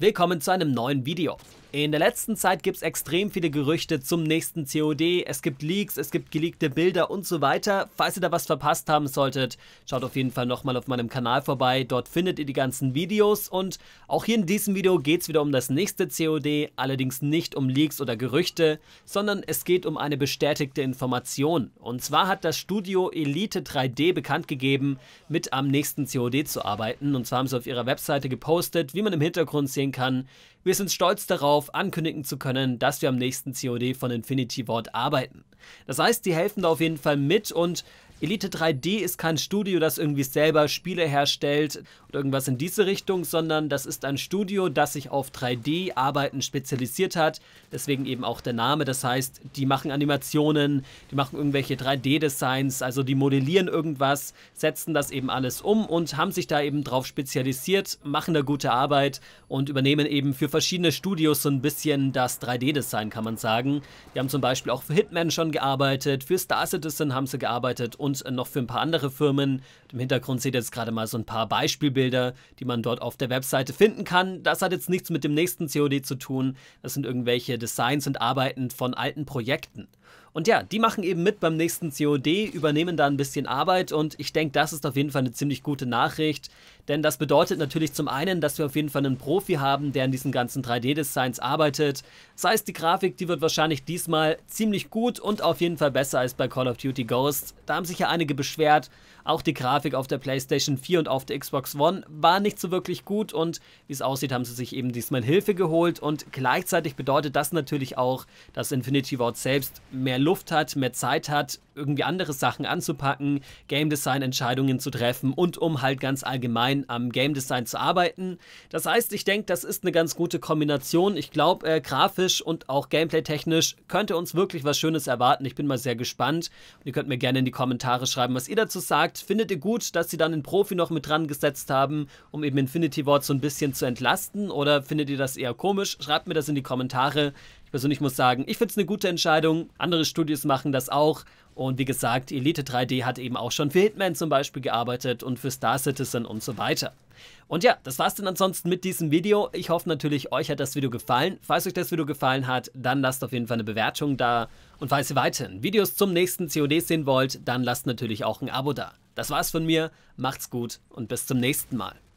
Willkommen zu einem neuen Video. In der letzten Zeit gibt es extrem viele Gerüchte zum nächsten COD, es gibt Leaks, es gibt geleakte Bilder und so weiter. Falls ihr da was verpasst haben solltet, schaut auf jeden Fall nochmal auf meinem Kanal vorbei, dort findet ihr die ganzen Videos und auch hier in diesem Video geht es wieder um das nächste COD, allerdings nicht um Leaks oder Gerüchte, sondern es geht um eine bestätigte Information. Und zwar hat das Studio Elite 3D bekannt gegeben, mit am nächsten COD zu arbeiten und zwar haben sie auf ihrer Webseite gepostet, wie man im Hintergrund sehen kann, wir sind stolz darauf, ankündigen zu können, dass wir am nächsten COD von Infinity Ward arbeiten. Das heißt, die helfen da auf jeden Fall mit und Elite 3D ist kein Studio, das irgendwie selber Spiele herstellt oder irgendwas in diese Richtung, sondern das ist ein Studio, das sich auf 3D-Arbeiten spezialisiert hat. Deswegen eben auch der Name. Das heißt, die machen Animationen, die machen irgendwelche 3D-Designs, also die modellieren irgendwas, setzen das eben alles um und haben sich da eben drauf spezialisiert, machen da gute Arbeit und übernehmen eben für verschiedene Studios so ein bisschen das 3D-Design, kann man sagen. Die haben zum Beispiel auch für Hitman schon gearbeitet, für Star Citizen haben sie gearbeitet und und noch für ein paar andere Firmen. Im Hintergrund seht ihr jetzt gerade mal so ein paar Beispielbilder, die man dort auf der Webseite finden kann. Das hat jetzt nichts mit dem nächsten COD zu tun. Das sind irgendwelche Designs und Arbeiten von alten Projekten. Und ja, die machen eben mit beim nächsten COD, übernehmen da ein bisschen Arbeit und ich denke, das ist auf jeden Fall eine ziemlich gute Nachricht, denn das bedeutet natürlich zum einen, dass wir auf jeden Fall einen Profi haben, der an diesen ganzen 3D-Designs arbeitet. Das heißt, die Grafik, die wird wahrscheinlich diesmal ziemlich gut und auf jeden Fall besser als bei Call of Duty Ghosts. Da haben sich ja einige beschwert, auch die Grafik auf der PlayStation 4 und auf der Xbox One war nicht so wirklich gut und wie es aussieht, haben sie sich eben diesmal Hilfe geholt und gleichzeitig bedeutet das natürlich auch, dass Infinity Ward selbst mehr Lust Luft hat, mehr Zeit hat irgendwie andere Sachen anzupacken, Game Design Entscheidungen zu treffen und um halt ganz allgemein am Game Design zu arbeiten. Das heißt, ich denke, das ist eine ganz gute Kombination. Ich glaube, äh, grafisch und auch Gameplay technisch könnte uns wirklich was Schönes erwarten. Ich bin mal sehr gespannt. Und ihr könnt mir gerne in die Kommentare schreiben, was ihr dazu sagt. Findet ihr gut, dass sie dann den Profi noch mit dran gesetzt haben, um eben Infinity Ward so ein bisschen zu entlasten? Oder findet ihr das eher komisch? Schreibt mir das in die Kommentare. Ich persönlich muss sagen, ich finde es eine gute Entscheidung. Andere Studios machen das auch. Und wie gesagt, Elite 3D hat eben auch schon für Hitman zum Beispiel gearbeitet und für Star Citizen und so weiter. Und ja, das war's denn ansonsten mit diesem Video. Ich hoffe natürlich, euch hat das Video gefallen. Falls euch das Video gefallen hat, dann lasst auf jeden Fall eine Bewertung da. Und falls ihr weiterhin Videos zum nächsten COD sehen wollt, dann lasst natürlich auch ein Abo da. Das war's von mir, macht's gut und bis zum nächsten Mal.